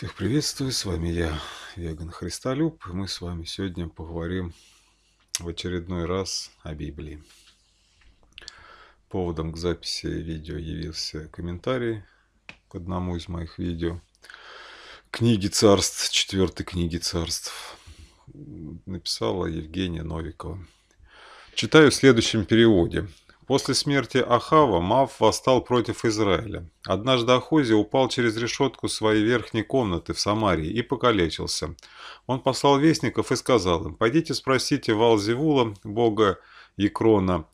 Всех приветствую, с вами я, Веган Христолюб, и мы с вами сегодня поговорим в очередной раз о Библии. Поводом к записи видео явился комментарий к одному из моих видео. Книги царств, четвертой книги царств, написала Евгения Новикова. Читаю в следующем переводе. После смерти Ахава Мав восстал против Израиля. Однажды Ахузи упал через решетку своей верхней комнаты в Самарии и покалечился. Он послал вестников и сказал им, «Пойдите спросите Валзевула, бога Екрона,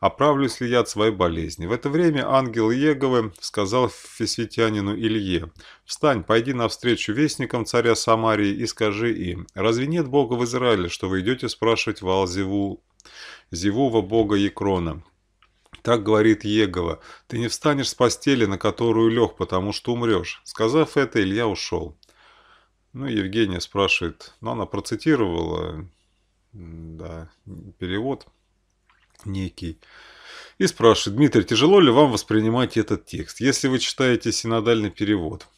оправлюсь ли я от своей болезни. В это время ангел Еговы сказал фесвитянину Илье, «Встань, пойди навстречу вестникам царя Самарии и скажи им, разве нет бога в Израиле, что вы идете спрашивать Валзевула?» Зевува бога Екрона. Так говорит Егова. Ты не встанешь с постели, на которую лег, потому что умрешь. Сказав это, Илья ушел. Ну, Евгения спрашивает, ну, она процитировала, да, перевод некий. И спрашивает, Дмитрий, тяжело ли вам воспринимать этот текст, если вы читаете синодальный перевод?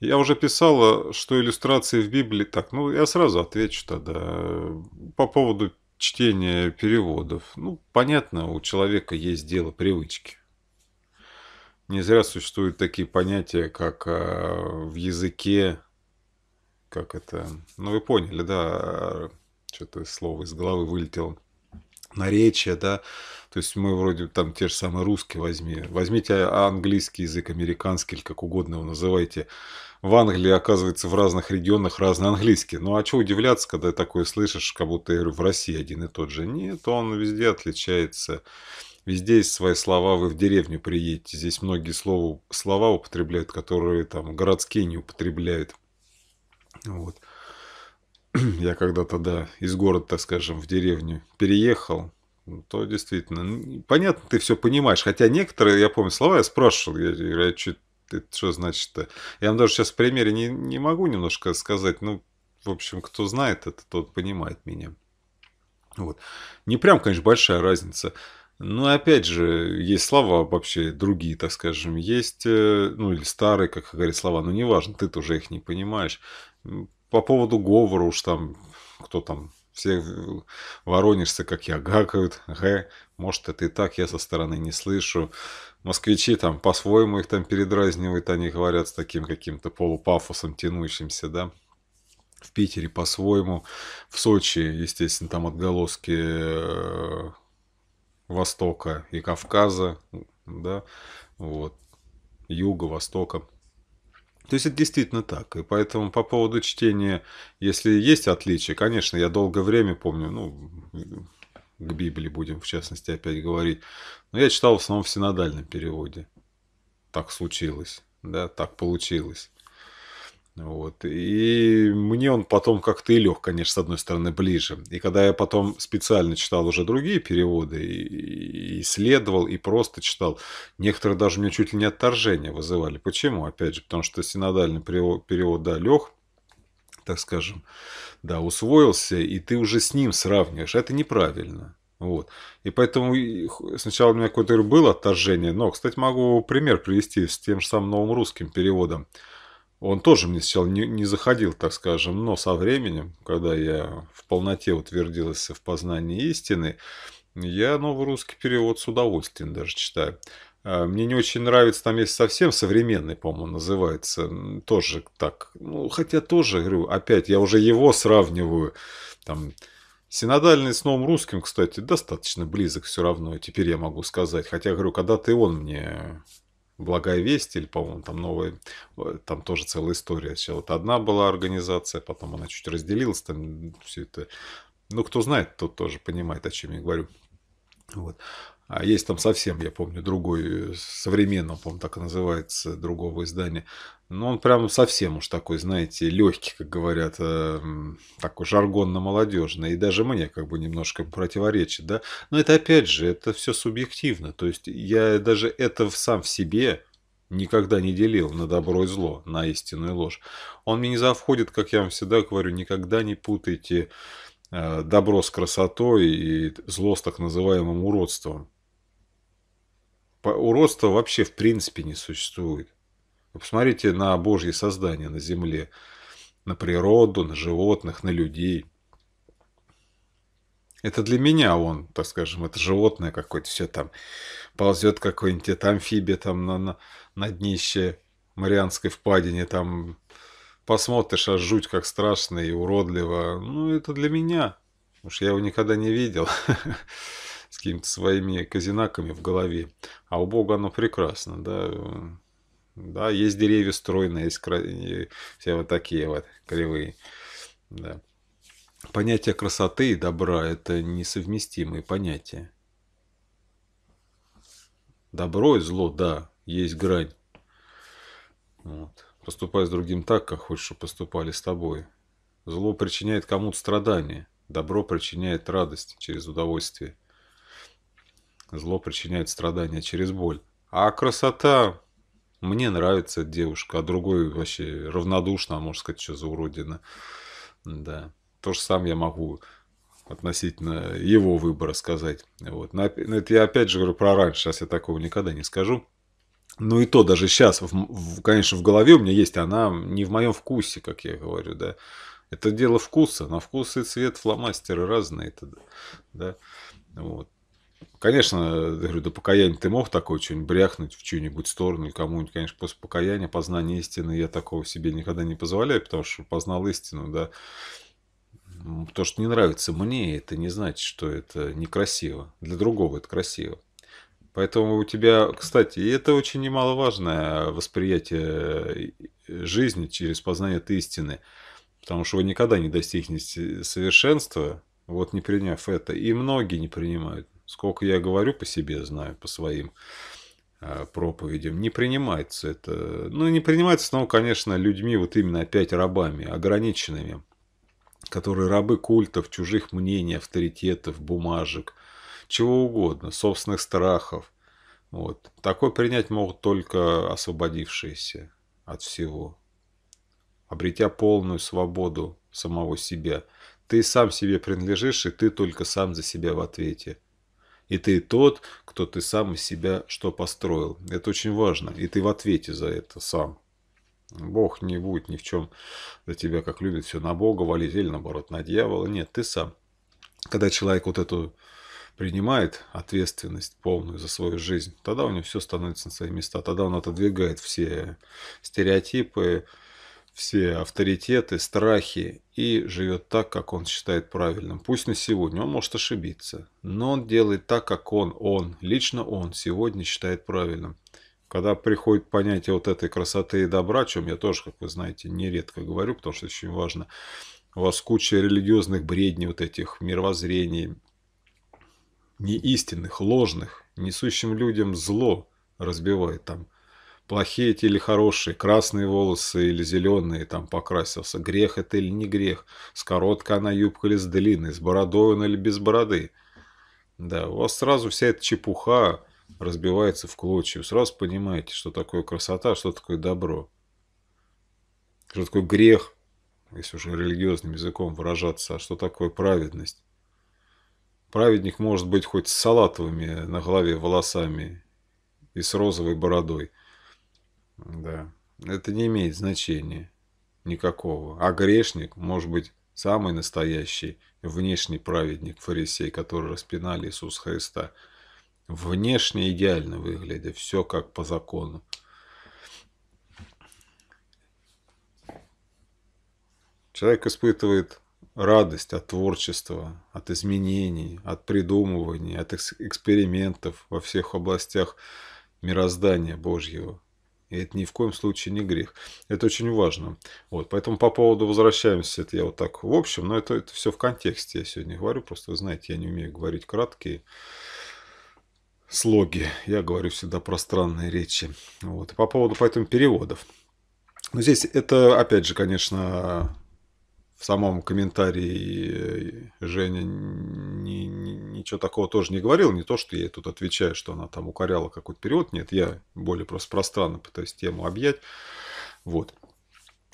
Я уже писала, что иллюстрации в Библии... Так, ну я сразу отвечу тогда. Э, по поводу чтения переводов. Ну, понятно, у человека есть дело привычки. Не зря существуют такие понятия, как а, в языке, как это, ну вы поняли, да, что-то слово из головы вылетело, наречие, да, то есть мы вроде там те же самые русские возьми, возьмите английский язык, американский или как угодно его называйте, в Англии, оказывается, в разных регионах разный английский. Ну а что удивляться, когда такое слышишь, как будто я говорю, в России один и тот же. Нет, он везде отличается. Везде есть свои слова, вы в деревню приедете. Здесь многие слова, слова употребляют, которые там городские не употребляют. Вот. Я когда-то, да, из города, так скажем, в деревню переехал, ну, то действительно, понятно, ты все понимаешь. Хотя некоторые, я помню, слова я спрашивал, я говорю, а что это что значит-то? Я вам даже сейчас в примере не, не могу немножко сказать, ну, в общем, кто знает это, тот понимает меня. Вот. Не прям, конечно, большая разница. Но опять же, есть слова вообще другие, так скажем, есть, э, ну или старые, как говорят слова, но неважно, ты тоже их не понимаешь. По поводу говора уж там, кто там, все воронишься, как я, гакают, г, может, это и так я со стороны не слышу. Москвичи там по-своему их там передразнивают, они говорят с таким каким-то полупафосом тянущимся, да. В Питере по-своему, в Сочи, естественно, там отголоски э, Востока и Кавказа, да, вот, Юга, Востока. То есть это действительно так. И поэтому по поводу чтения, если есть отличия, конечно, я долгое время помню, ну, к Библии будем, в частности, опять говорить. Но я читал в основном в синодальном переводе. Так случилось, да, так получилось. Вот. И мне он потом как-то и лег, конечно, с одной стороны, ближе. И когда я потом специально читал уже другие переводы, и, и исследовал, и просто читал, некоторые даже у меня чуть ли не отторжение вызывали. Почему? Опять же, потому что синодальный перевод, перевод да, лег, так скажем, да, усвоился, и ты уже с ним сравниваешь. Это неправильно. Вот. И поэтому сначала у меня какое-то было отторжение, но, кстати, могу пример привести с тем же самым новым русским переводом. Он тоже мне сначала не, не заходил, так скажем, но со временем, когда я в полноте утвердился в познании истины, я новый русский перевод с удовольствием даже читаю. А, мне не очень нравится, там есть совсем современный, по-моему, называется. Тоже так. Ну, хотя тоже, говорю, опять, я уже его сравниваю. Там, Синодальный с новым русским, кстати, достаточно близок все равно, теперь я могу сказать. Хотя, говорю, когда-то и он мне «Благая весть» или, по-моему, там новая, э, там тоже целая история. Сначала это одна была организация, потом она чуть разделилась, там все это... Ну, кто знает, тот тоже понимает, о чем я говорю. Вот. А есть там совсем, я помню, другой, э, современного, по-моему, так и называется, другого издания. Но ну, он прям совсем уж такой, знаете, легкий, как говорят, эм, такой жаргонно-молодежный. И даже мне как бы немножко противоречит, да. Но это опять же, это все субъективно. То есть я даже это сам в себе никогда не делил на добро и зло, на истину и ложь. Он мне не завходит, как я вам всегда говорю, никогда не путайте э, добро с красотой и зло с так называемым уродством. Уродства вообще в принципе не существует. Вы посмотрите на Божье создание на земле, на природу, на животных, на людей. Это для меня он, так скажем, это животное какое-то, все там ползет какой-нибудь, это амфибия там на, на, на днище Марианской впадине, там посмотришь, а жуть как страшно и уродливо. Ну, это для меня, уж я его никогда не видел. с какими-то своими казинаками в голове. А у Бога оно прекрасно, да. Да, есть деревья стройные, есть кра... все вот такие вот кривые. Да. Понятие красоты и добра – это несовместимые понятия. Добро и зло, да, есть грань. Вот. Поступай с другим так, как хочешь, чтобы поступали с тобой. Зло причиняет кому-то страдания, добро причиняет радость через удовольствие – Зло причиняет страдания через боль. А красота... Мне нравится девушка, а другой вообще равнодушно, а можно сказать, что за уродина. Да. То же самое я могу относительно его выбора сказать. Вот. Это я опять же говорю про раньше, сейчас я такого никогда не скажу. Ну и то, даже сейчас, в, в, конечно, в голове у меня есть, она не в моем вкусе, как я говорю, да. Это дело вкуса, на вкус и цвет фломастеры разные, это, да. Вот. Конечно, я говорю, до покаяния ты мог такое что-нибудь бряхнуть в чью-нибудь сторону, кому-нибудь, конечно, после покаяния, познания истины я такого себе никогда не позволяю, потому что познал истину, да. То, что не нравится мне, это не значит, что это некрасиво. Для другого это красиво. Поэтому у тебя, кстати, и это очень немаловажное восприятие э, жизни через познание этой истины. Потому что вы никогда не достигнете совершенства, вот не приняв это. И многие не принимают. Сколько я говорю по себе, знаю, по своим а, проповедям, не принимается это. Ну, не принимается но конечно, людьми, вот именно опять рабами, ограниченными, которые рабы культов, чужих мнений, авторитетов, бумажек, чего угодно, собственных страхов. Вот. Такое принять могут только освободившиеся от всего, обретя полную свободу самого себя. Ты сам себе принадлежишь, и ты только сам за себя в ответе – и ты тот, кто ты сам из себя что построил. Это очень важно. И ты в ответе за это сам. Бог не будет ни в чем за тебя, как любит, все на Бога валить или наоборот на дьявола. Нет, ты сам. Когда человек вот эту принимает ответственность полную за свою жизнь, тогда у него все становится на свои места, тогда он отодвигает все стереотипы, все авторитеты, страхи и живет так, как он считает правильным. Пусть на сегодня, он может ошибиться, но он делает так, как он, он, лично он сегодня считает правильным. Когда приходит понятие вот этой красоты и добра, о чем я тоже, как вы знаете, нередко говорю, потому что очень важно, у вас куча религиозных бредней вот этих, мировоззрений, неистинных, ложных, несущим людям зло разбивает там плохие эти или хорошие, красные волосы или зеленые, там покрасился, грех это или не грех, с короткой она юбка или с длинной, с бородой он или без бороды. Да, у вас сразу вся эта чепуха разбивается в клочья, вы сразу понимаете, что такое красота, что такое добро, что такое грех, если уже религиозным языком выражаться, а что такое праведность. Праведник может быть хоть с салатовыми на голове волосами и с розовой бородой – да, это не имеет значения никакого. А грешник может быть самый настоящий внешний праведник, фарисей, который распинали Иисуса Христа. Внешне идеально выглядит, все как по закону. Человек испытывает радость от творчества, от изменений, от придумывания, от экспериментов во всех областях мироздания Божьего – и это ни в коем случае не грех. Это очень важно. Вот, поэтому по поводу возвращаемся, это я вот так в общем, но это, это все в контексте я сегодня говорю. Просто вы знаете, я не умею говорить краткие слоги. Я говорю всегда пространные речи. Вот. И по поводу поэтому переводов. Но ну, здесь это, опять же, конечно, в самом комментарии э, Женя ни, ни, ничего такого тоже не говорил. Не то, что я ей тут отвечаю, что она там укоряла какой-то период. Нет, я более просто пространно пытаюсь тему объять. Вот.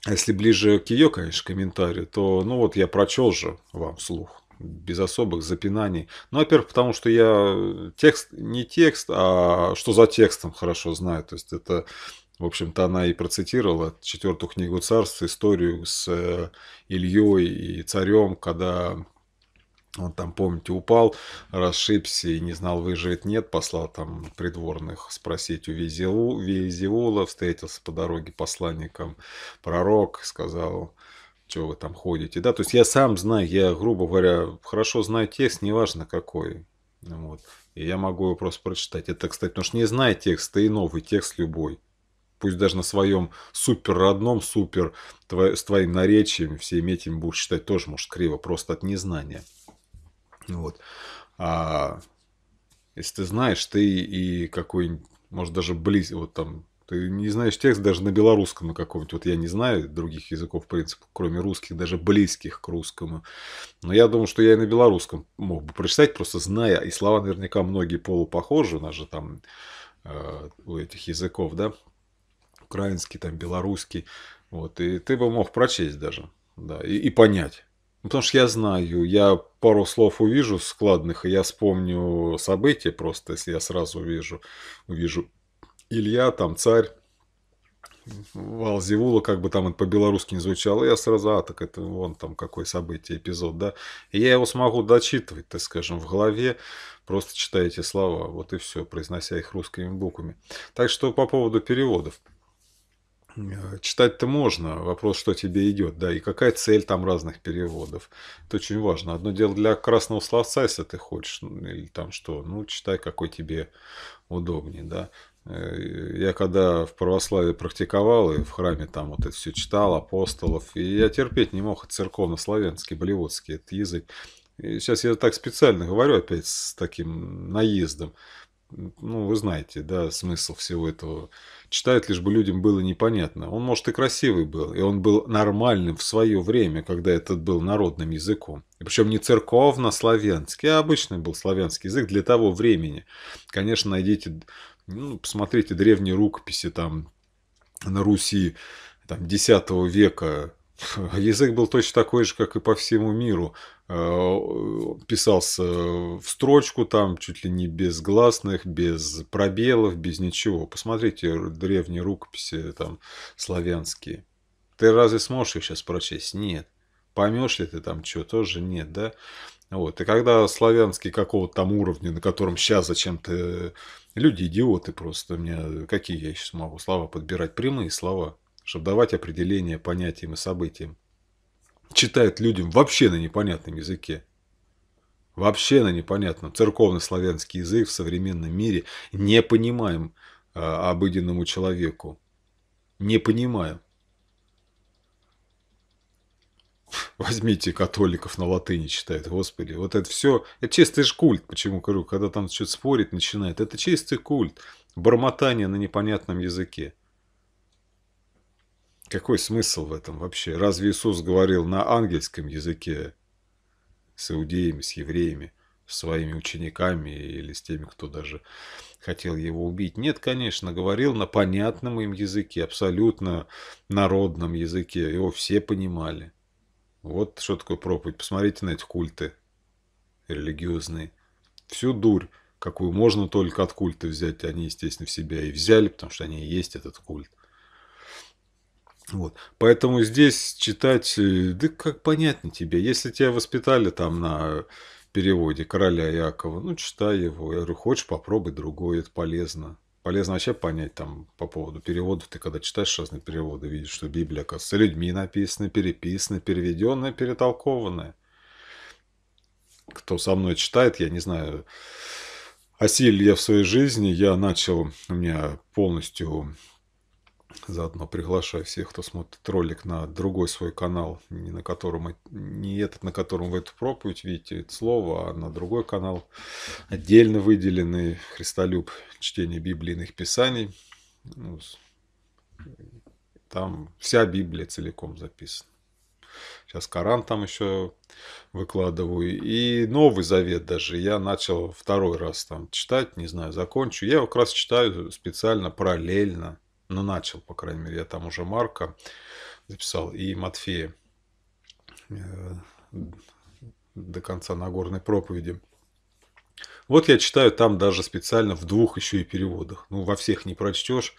А если ближе к ее, конечно, комментарию, то, ну вот я прочел же вам слух без особых запинаний. Ну, во-первых, потому что я текст, не текст, а что за текстом хорошо знаю. То есть это в общем-то, она и процитировала четвертую книгу царств, историю с э, Ильей и царем, когда он там, помните, упал, расшибся и не знал, выживет, нет, послал там придворных спросить у Визиула, встретился по дороге посланником пророк, сказал, что вы там ходите. Да, то есть я сам знаю, я, грубо говоря, хорошо знаю текст, неважно какой. Вот. И я могу его просто прочитать. Это, кстати, потому что не знаю текст, и новый текст любой пусть даже на своем супер родном, супер тво, с твоим наречием, все этим будут считать тоже, может, криво, просто от незнания. Вот. А если ты знаешь, ты и какой-нибудь, может, даже близ, вот там, ты не знаешь текст даже на белорусском на каком-нибудь. Вот я не знаю других языков, в принципе, кроме русских, даже близких к русскому. Но я думаю, что я и на белорусском мог бы прочитать, просто зная. И слова наверняка многие полупохожи, у нас же там э, у этих языков, да, украинский, там, белорусский. Вот, и ты бы мог прочесть даже, да, и, и понять. Ну, потому что я знаю, я пару слов увижу складных, и я вспомню события просто, если я сразу увижу, увижу Илья, там, царь, Валзевула, как бы там это по-белорусски не звучало, я сразу, а, так это вон там какое событие, эпизод, да. И я его смогу дочитывать, так скажем, в голове, просто читая эти слова, вот и все, произнося их русскими буквами. Так что по поводу переводов. Э, читать-то можно, вопрос, что тебе идет, да, и какая цель там разных переводов. Это очень важно. Одно дело для красного словца, если ты хочешь, или там что, ну, читай, какой тебе удобнее, да. Э, я когда в православии практиковал и в храме там вот это все читал, апостолов, и я терпеть не мог церковно-славянский, болливудский этот язык. И сейчас я так специально говорю опять с таким наездом, ну, вы знаете, да, смысл всего этого. Читают, лишь бы людям было непонятно. Он, может, и красивый был, и он был нормальным в свое время, когда этот был народным языком. И причем не церковно-славянский, а, а обычный был славянский язык для того времени. Конечно, найдите, ну, посмотрите древние рукописи там на Руси там, X века. Язык был точно такой же, как и по всему миру. Э, писался в строчку там, чуть ли не без гласных, без пробелов, без ничего. Посмотрите древние рукописи там славянские. Ты разве сможешь их сейчас прочесть? Нет. Поймешь ли ты там что? Тоже нет, да? Вот. И когда славянский какого-то там уровня, на котором сейчас зачем-то... Э, люди идиоты просто. У меня... Э, какие я сейчас могу слова подбирать? Прямые слова, чтобы давать определение понятиям и событиям читает людям вообще на непонятном языке. Вообще на непонятном. Церковно-славянский язык в современном мире не понимаем э, обыденному человеку. Не понимаем. Возьмите католиков на латыни читают, господи. Вот это все, это чистый же культ, почему говорю, когда там что-то спорит начинает. Это чистый культ, бормотание на непонятном языке. Какой смысл в этом вообще? Разве Иисус говорил на ангельском языке с иудеями, с евреями, с своими учениками или с теми, кто даже хотел его убить? Нет, конечно, говорил на понятном им языке, абсолютно народном языке. Его все понимали. Вот что такое проповедь. Посмотрите на эти культы религиозные. Всю дурь, какую можно только от культа взять, они, естественно, в себя и взяли, потому что они и есть этот культ. Вот. Поэтому здесь читать, э, да как понятно тебе, если тебя воспитали там на переводе короля Якова, ну читай его, я говорю, хочешь попробуй другой, это полезно. Полезно вообще понять там по поводу переводов, ты когда читаешь разные переводы, видишь, что Библия, оказывается, людьми написана, переписана, переведенная, перетолкованная. Кто со мной читает, я не знаю, осилил я в своей жизни, я начал, у меня полностью Заодно приглашаю всех, кто смотрит ролик на другой свой канал, не, на котором, не этот, на котором вы эту проповедь видите, это слово, а на другой канал, отдельно выделенный «Христолюб. Чтение библейных писаний». Ну, там вся Библия целиком записана. Сейчас Коран там еще выкладываю. И Новый Завет даже я начал второй раз там читать, не знаю, закончу. Я его как раз читаю специально, параллельно ну, начал, по крайней мере. Я там уже Марка записал и Матфея э, до конца Нагорной проповеди. Вот я читаю там даже специально в двух еще и переводах. Ну, во всех не прочтешь.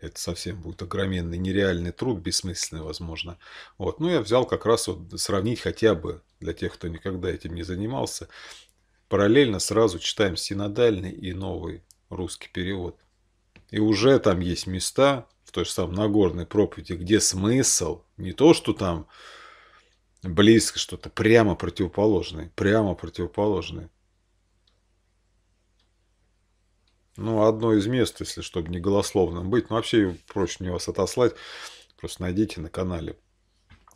Это совсем будет огроменный, нереальный труд, бессмысленный, возможно. Вот. Ну, я взял как раз вот сравнить хотя бы, для тех, кто никогда этим не занимался, параллельно сразу читаем синодальный и новый русский перевод – и уже там есть места, в той же самой Нагорной проповеди, где смысл не то, что там близко что-то, прямо противоположное, прямо противоположное. Ну, одно из мест, если чтобы не голословным быть, ну, вообще проще мне вас отослать, просто найдите на канале.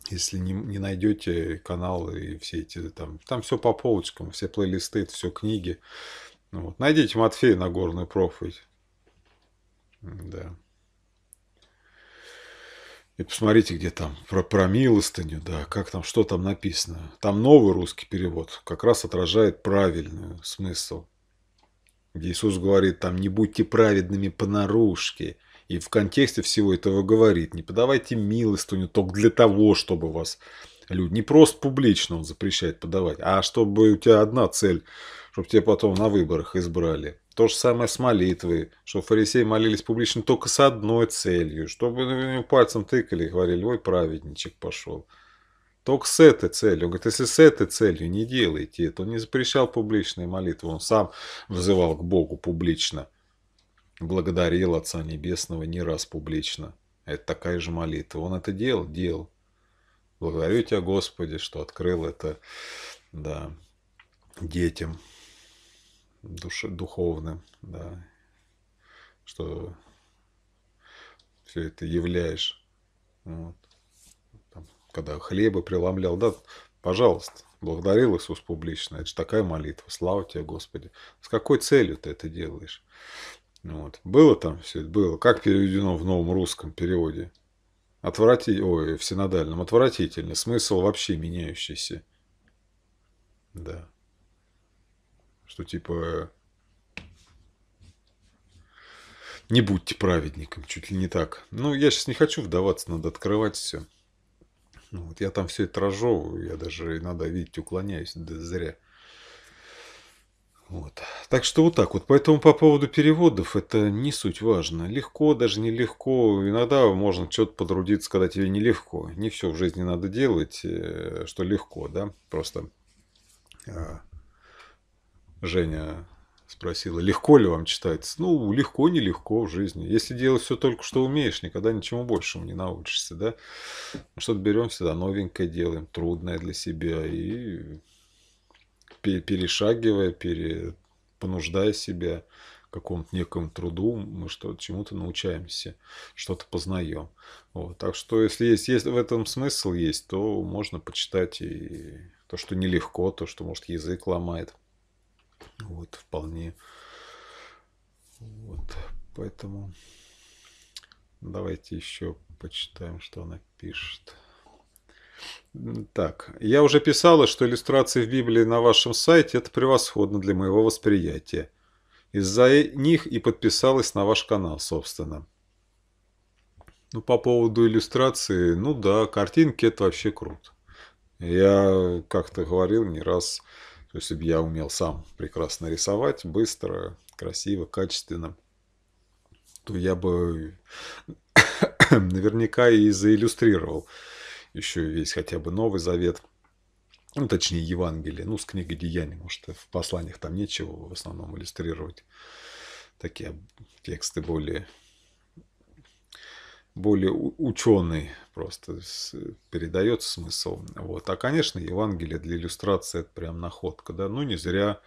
Если не, не найдете канал и все эти там, там все по полочкам, все плейлисты, все книги. Ну, вот. Найдите Матфея Нагорную проповедь. Да. И посмотрите, где там про, про милостыню, да, как там, что там написано. Там новый русский перевод как раз отражает правильный смысл. Иисус говорит, там, не будьте праведными понарушки. И в контексте всего этого говорит, не подавайте милостыню только для того, чтобы вас люди. Не просто публично он запрещает подавать, а чтобы у тебя одна цель, чтобы тебя потом на выборах избрали. То же самое с молитвой, что фарисеи молились публично только с одной целью, чтобы ну, пальцем тыкали и говорили, ой, праведничек пошел. Только с этой целью. Он говорит, если с этой целью не делаете это, он не запрещал публичные молитвы, он сам взывал к Богу публично. Благодарил Отца Небесного не раз публично. Это такая же молитва. Он это делал? Делал. Благодарю Тебя, Господи, что открыл это да, детям душе, духовным, да, что все это являешь. Вот. Там, когда хлеба преломлял, да, пожалуйста, благодарил Иисус публично. Это же такая молитва. Слава тебе, Господи. С какой целью ты это делаешь? Вот. Было там все это? Было. Как переведено в новом русском переводе? Отврати... Ой, в синодальном. Отвратительный. Смысл вообще меняющийся. Да что типа не будьте праведником, чуть ли не так. Ну, я сейчас не хочу вдаваться, надо открывать все. Ну, вот я там все это разжевываю, я даже иногда, видите, уклоняюсь, да зря. Вот. Так что вот так вот. Поэтому по поводу переводов это не суть важно. Легко, даже нелегко. Иногда можно что-то подрудиться, когда тебе нелегко. Не все в жизни надо делать, э, что легко, да. Просто а, Женя спросила, легко ли вам читается? Ну, легко, нелегко в жизни. Если делать все только, что умеешь, никогда ничему большему не научишься, да? Что-то берем всегда новенькое, делаем, трудное для себя и перешагивая, пере... понуждая себя какому-то некому труду, мы что чему-то научаемся, что-то познаем. Вот. Так что, если есть, есть в этом смысл есть, то можно почитать и то, что нелегко, то, что, может, язык ломает – вот, вполне. Вот, поэтому давайте еще почитаем, что она пишет. Так, я уже писала, что иллюстрации в Библии на вашем сайте – это превосходно для моего восприятия. Из-за э, них и подписалась на ваш канал, собственно. Ну, по поводу иллюстрации, ну да, картинки – это вообще круто. Я как-то говорил не раз, то есть, если бы я умел сам прекрасно рисовать, быстро, красиво, качественно, то я бы наверняка и заиллюстрировал еще весь хотя бы Новый Завет, ну, точнее, Евангелие, ну, с книгой Деяний, может, в посланиях там нечего в основном иллюстрировать такие тексты более более ученый просто передает смысл. Вот. А, конечно, Евангелие для иллюстрации это прям находка. Да? Ну, не зря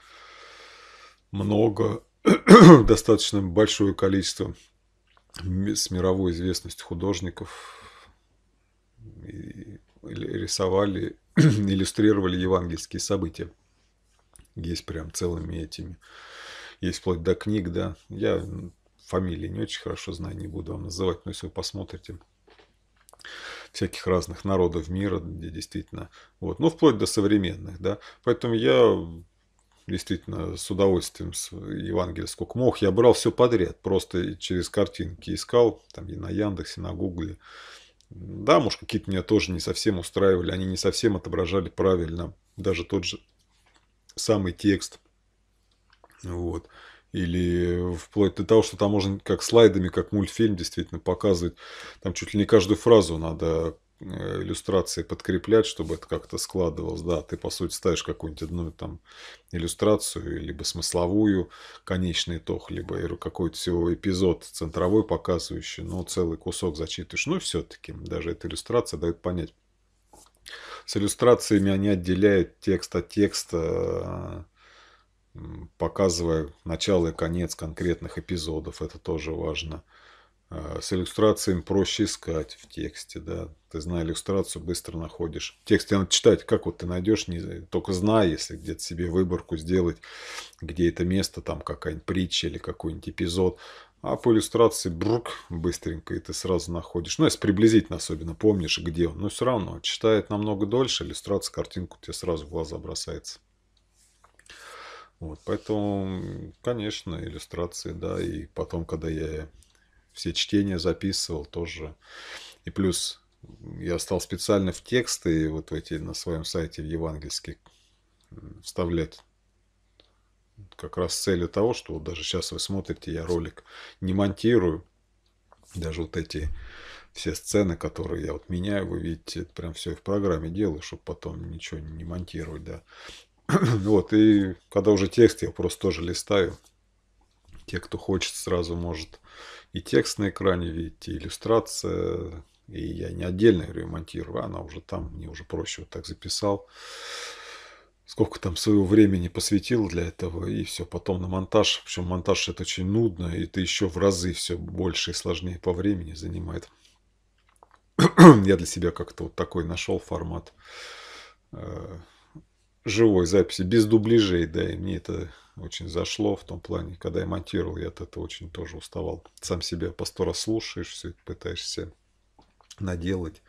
много, достаточно большое количество с мировой известностью художников рисовали, иллюстрировали евангельские события. Есть прям целыми этими. Есть вплоть до книг, да. Я фамилии не очень хорошо знаю, не буду вам называть, но если вы посмотрите всяких разных народов мира, где действительно, вот, ну, вплоть до современных, да, поэтому я действительно с удовольствием с Евангелия сколько мог, я брал все подряд, просто через картинки искал, там, и на Яндексе, на Гугле, да, может, какие-то меня тоже не совсем устраивали, они не совсем отображали правильно даже тот же самый текст – вот. Или вплоть до того, что там можно как слайдами, как мультфильм действительно показывать. Там чуть ли не каждую фразу надо э, иллюстрации подкреплять, чтобы это как-то складывалось. Да, ты, по сути, ставишь какую-нибудь одну там иллюстрацию, либо смысловую, конечный итог либо какой-то эпизод центровой показывающий, но целый кусок зачитываешь. Ну, все-таки даже эта иллюстрация дает понять. С иллюстрациями они отделяют текст от текста, э, показывая начало и конец конкретных эпизодов, это тоже важно. Э, с иллюстрациями проще искать в тексте, да. Ты, знаешь иллюстрацию, быстро находишь. В тексте надо читать, как вот ты найдешь, не, только зная, если где-то себе выборку сделать, где это место, там какая-нибудь притча или какой-нибудь эпизод. А по иллюстрации брук быстренько, и ты сразу находишь. Ну, если приблизительно особенно помнишь, где он. Но все равно читает намного дольше, иллюстрация, картинку тебе сразу в глаза бросается. Вот, поэтому, конечно, иллюстрации, да, и потом, когда я все чтения записывал, тоже. И плюс я стал специально в тексты вот эти на своем сайте в евангельских вставлять как раз с целью того, что вот даже сейчас вы смотрите, я ролик не монтирую, даже вот эти все сцены, которые я вот меняю, вы видите, это прям все в программе делаю, чтобы потом ничего не монтировать, да. вот, и когда уже текст, я просто тоже листаю. Те, кто хочет, сразу может и текст на экране видеть, и иллюстрация. И я не отдельно ее монтирую, а она уже там, мне уже проще вот так записал. Сколько там своего времени посвятил для этого, и все, потом на монтаж. Причем монтаж это очень нудно, и это еще в разы все больше и сложнее по времени занимает. я для себя как-то вот такой нашел формат э, живой записи, без дубляжей, да, и мне это очень зашло в том плане, когда я монтировал, я от этого очень тоже уставал. Сам себя по сто раз слушаешь, все это пытаешься наделать.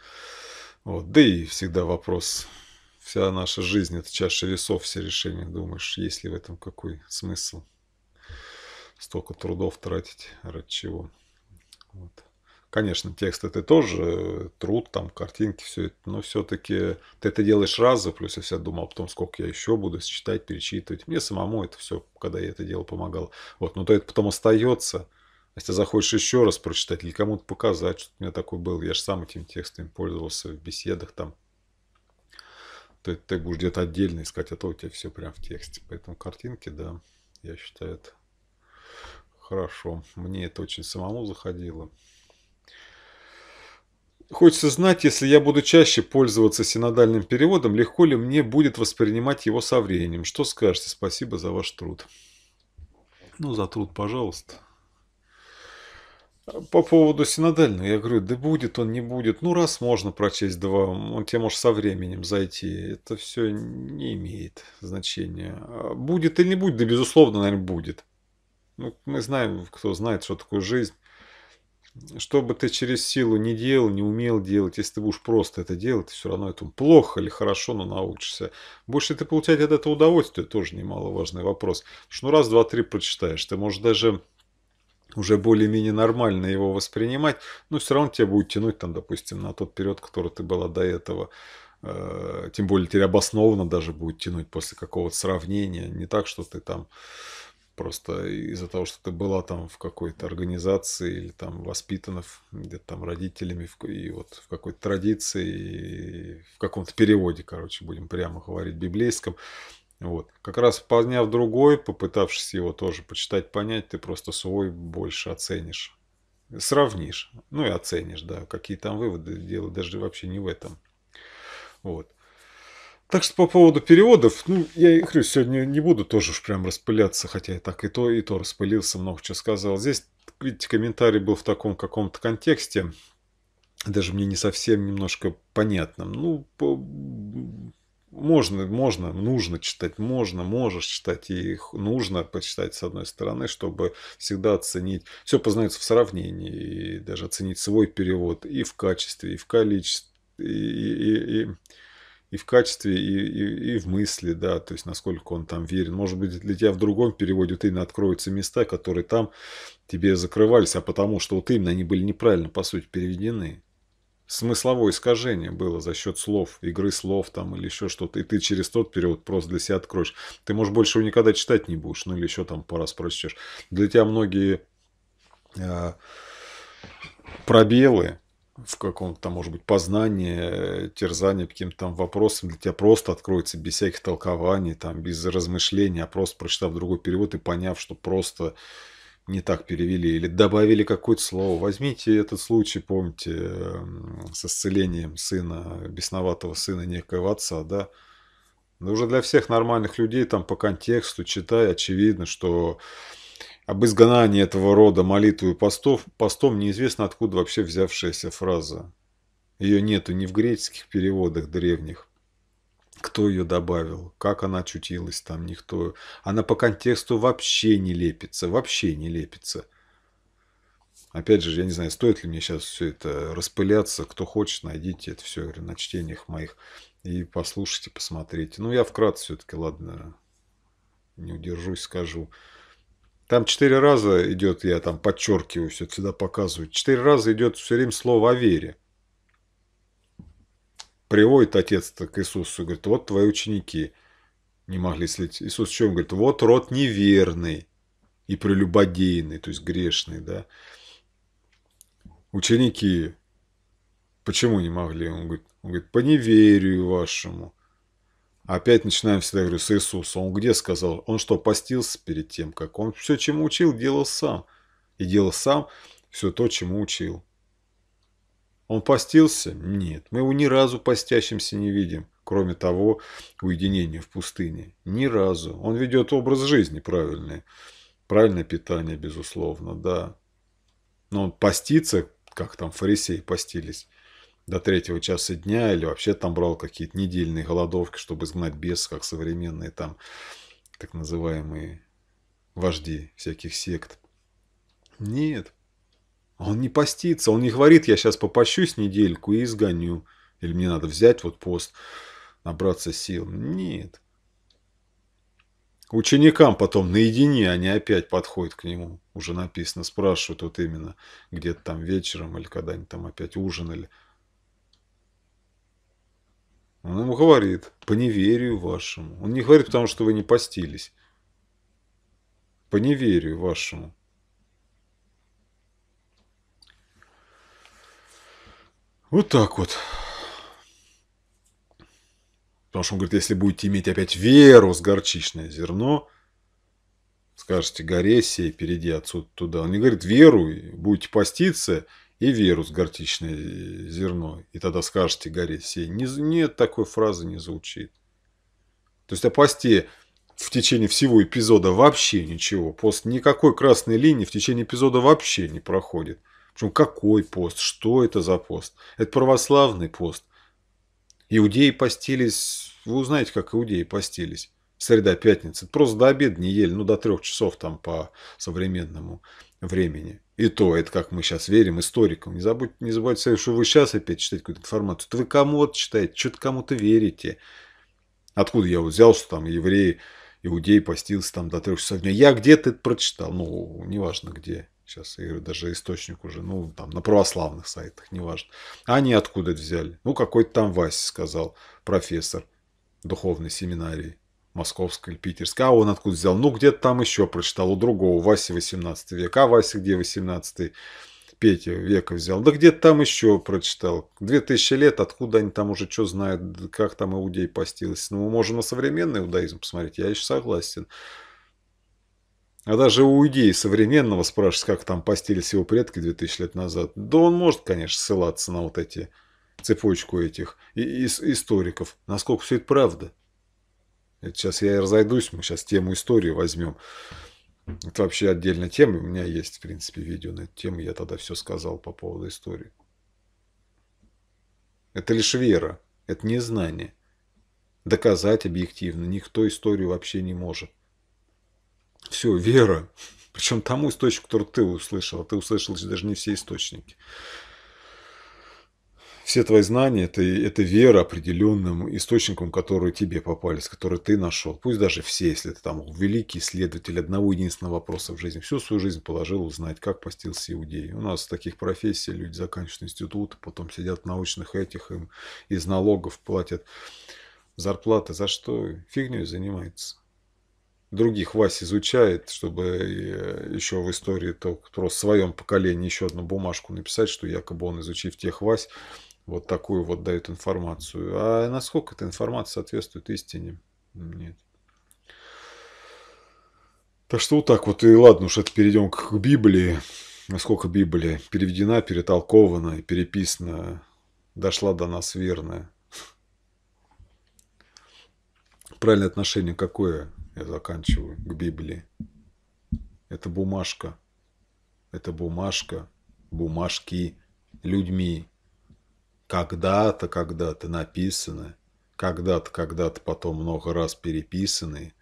Вот. Да и всегда вопрос, вся наша жизнь, это чаша весов, все решения, думаешь, есть ли в этом какой смысл? Столько трудов тратить, ради чего? Вот. Конечно, текст это тоже, э, труд, там, картинки, все это, но все-таки ты это делаешь раза, плюс я всегда думал о том, сколько я еще буду считать, перечитывать. Мне самому это все, когда я это дело помогал. Вот, но то это потом остается. А если захочешь еще раз прочитать или кому-то показать, что у меня такой был, я же сам этим текстом пользовался в беседах там. то Ты, ты будешь где-то отдельно искать, а то у тебя все прям в тексте. Поэтому картинки, да, я считаю, это хорошо. Мне это очень самому заходило. Хочется знать, если я буду чаще пользоваться синодальным переводом, легко ли мне будет воспринимать его со временем. Что скажете? Спасибо за ваш труд. Ну, за труд, пожалуйста. По поводу синодального, я говорю, да будет он, не будет. Ну, раз можно прочесть два, он тебе может со временем зайти. Это все не имеет значения. А будет или не будет, да, безусловно, наверное, будет. Ну, мы знаем, кто знает, что такое жизнь что бы ты через силу не делал, не умел делать, если ты будешь просто это делать, ты все равно этому плохо или хорошо, но научишься. Больше ты получать от этого удовольствие, тоже немаловажный вопрос. что ну, раз, два, три прочитаешь, ты можешь даже уже более-менее нормально его воспринимать, но все равно тебя будет тянуть, там, допустим, на тот период, который ты была до этого. Э, тем более тебе обоснованно даже будет тянуть после какого-то сравнения. Не так, что ты там Просто из-за того, что ты была там в какой-то организации или там воспитана где-то там родителями и вот в какой-то традиции, и в каком-то переводе, короче, будем прямо говорить, библейском. Вот. Как раз поняв другой, попытавшись его тоже почитать, понять, ты просто свой больше оценишь. Сравнишь. Ну и оценишь, да. Какие там выводы делать, даже вообще не в этом. Вот. Так что по поводу переводов, ну, я говорю, сегодня не буду тоже уж прям распыляться, хотя я так и то, и то распылился, много чего сказал. Здесь, видите, комментарий был в таком каком-то контексте, даже мне не совсем немножко понятным. Ну, по... можно, можно, нужно читать, можно, можешь читать, и нужно почитать с одной стороны, чтобы всегда оценить. Все познается в сравнении, и даже оценить свой перевод и в качестве, и в количестве, и, и, и и в качестве, и, и, и в мысли, да, то есть насколько он там верен. Может быть, для тебя в другом переводе вот именно откроются места, которые там тебе закрывались, а потому что вот именно они были неправильно, по сути, переведены. Смысловое искажение было за счет слов, игры слов там или еще что-то. И ты через тот период просто для себя откроешь. Ты, может, больше его никогда читать не будешь, ну или еще там пару раз прочтешь. Для тебя многие э, пробелы, в каком-то, может быть, познании, э, терзании каким-то там вопросом для тебя просто откроется без всяких толкований, там, без размышлений, а просто прочитав другой перевод и поняв, что просто не так перевели или добавили какое-то слово. Возьмите этот случай, помните, эм, с исцелением сына, бесноватого сына некоего отца, да, но уже для всех нормальных людей, там по контексту, читая, очевидно, что об изгнании этого рода молитв и постов постом неизвестно откуда вообще взявшаяся фраза. Ее нету ни в греческих переводах древних. Кто ее добавил, как она очутилась там, никто. Она по контексту вообще не лепится, вообще не лепится. Опять же, я не знаю, стоит ли мне сейчас все это распыляться. Кто хочет, найдите это все на чтениях моих и послушайте, посмотрите. Ну, я вкратце все-таки, ладно, не удержусь, скажу. Там четыре раза идет, я там подчеркиваю, все всегда показываю, четыре раза идет все время слово о вере. Приводит отец к Иисусу, говорит, вот твои ученики не могли следить Иисус чем говорит, вот род неверный и прелюбодейный, то есть грешный, да. Ученики, почему не могли? Он говорит, он говорит по неверию вашему. Опять начинаем всегда, говорю, с Иисуса. Он где сказал? Он что, постился перед тем, как? Он все, чему учил, делал сам. И делал сам все то, чему учил. Он постился? Нет. Мы его ни разу постящимся не видим, кроме того уединения в пустыне. Ни разу. Он ведет образ жизни правильный. Правильное питание, безусловно, да. Но он постится, как там фарисеи постились, до третьего часа дня, или вообще там брал какие-то недельные голодовки, чтобы изгнать бес, как современные там так называемые вожди всяких сект. Нет, он не постится, он не говорит, я сейчас попощусь недельку и изгоню, или мне надо взять вот пост, набраться сил. Нет. Ученикам потом наедине они опять подходят к нему. Уже написано, спрашивают вот именно где-то там вечером или когда они там опять ужинали. Он ему говорит, по неверию вашему. Он не говорит, потому что вы не постились. По неверию вашему. Вот так вот. Потому что он говорит, если будете иметь опять веру с горчичное зерно, скажете, горе сей, перейди отсюда туда. Он не говорит, веру, будете поститься, и вирус горчичное зерно. И тогда скажете горе сей. Не, нет, такой фразы не звучит. То есть о посте в течение всего эпизода вообще ничего. Пост никакой красной линии в течение эпизода вообще не проходит. Причем какой пост? Что это за пост? Это православный пост. Иудеи постились, вы узнаете, как иудеи постились. Среда, пятница. Просто до обеда не ели, ну до трех часов там по современному времени. И то, это как мы сейчас верим историкам. Не забудьте, не забывайте, что вы сейчас опять читаете какую-то информацию. То вы кому-то читаете, что-то кому-то верите. Откуда я вот взял, что там евреи, иудеи постился там до трех часов дня. Я где-то это прочитал, ну, неважно где. Сейчас даже источник уже, ну, там, на православных сайтах, неважно. А они откуда это взяли? Ну, какой-то там Вася сказал, профессор духовной семинарии. Московской или Питерской. А он откуда взял? Ну, где-то там еще прочитал у другого. Вася 18 век. А Вася где 18 Петя века взял. Да где-то там еще прочитал. 2000 лет, откуда они там уже что знают, как там иудей постилось. Ну, мы можем на современный иудаизм посмотреть, я еще согласен. А даже у иудеи современного спрашивать, как там постились его предки 2000 лет назад. Да он может, конечно, ссылаться на вот эти цепочку этих и, и, историков. Насколько все это правда? Это сейчас я и разойдусь, мы сейчас тему историю возьмем. Это вообще отдельная тема. У меня есть, в принципе, видео на эту тему. Я тогда все сказал по поводу истории. Это лишь вера. Это не знание. Доказать объективно никто историю вообще не может. Все, вера. Причем тому источнику, который ты услышал. А ты услышал даже не все источники все твои знания это, это вера определенным источникам, которые тебе попались, которые ты нашел. Пусть даже все, если ты там великий исследователь одного единственного вопроса в жизни, всю свою жизнь положил узнать, как постился иудей. У нас таких профессий люди заканчивают институты, потом сидят в научных этих, им из налогов платят зарплаты. За что? Фигней занимается других Вась изучает, чтобы э, еще в истории то, просто в своем поколении еще одну бумажку написать, что якобы он, изучив тех Вась, вот такую вот дают информацию. А насколько эта информация соответствует истине? Нет. Так что вот так вот. И ладно уж, это перейдем к Библии. Насколько Библия переведена, перетолкована, переписана, дошла до нас верная. Правильное отношение какое я заканчиваю к Библии? Это бумажка. Это бумажка. Бумажки людьми когда-то, когда-то написаны, когда-то, когда-то потом много раз переписанные,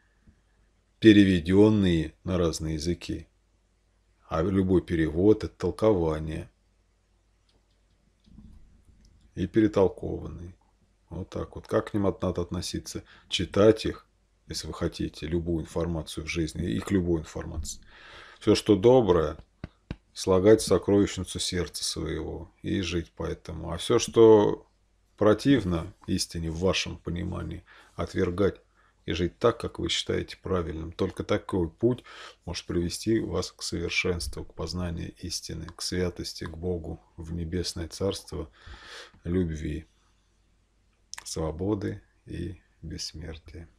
переведенные на разные языки. А любой перевод – это толкование. И перетолкованный. Вот так вот. Как к ним надо относиться? Читать их, если вы хотите, любую информацию в жизни и к любой информации. Все, что доброе, слагать сокровищницу сердца своего и жить поэтому. А все, что противно истине в вашем понимании, отвергать и жить так, как вы считаете правильным. Только такой путь может привести вас к совершенству, к познанию истины, к святости, к Богу, в небесное царство любви, свободы и бессмертия.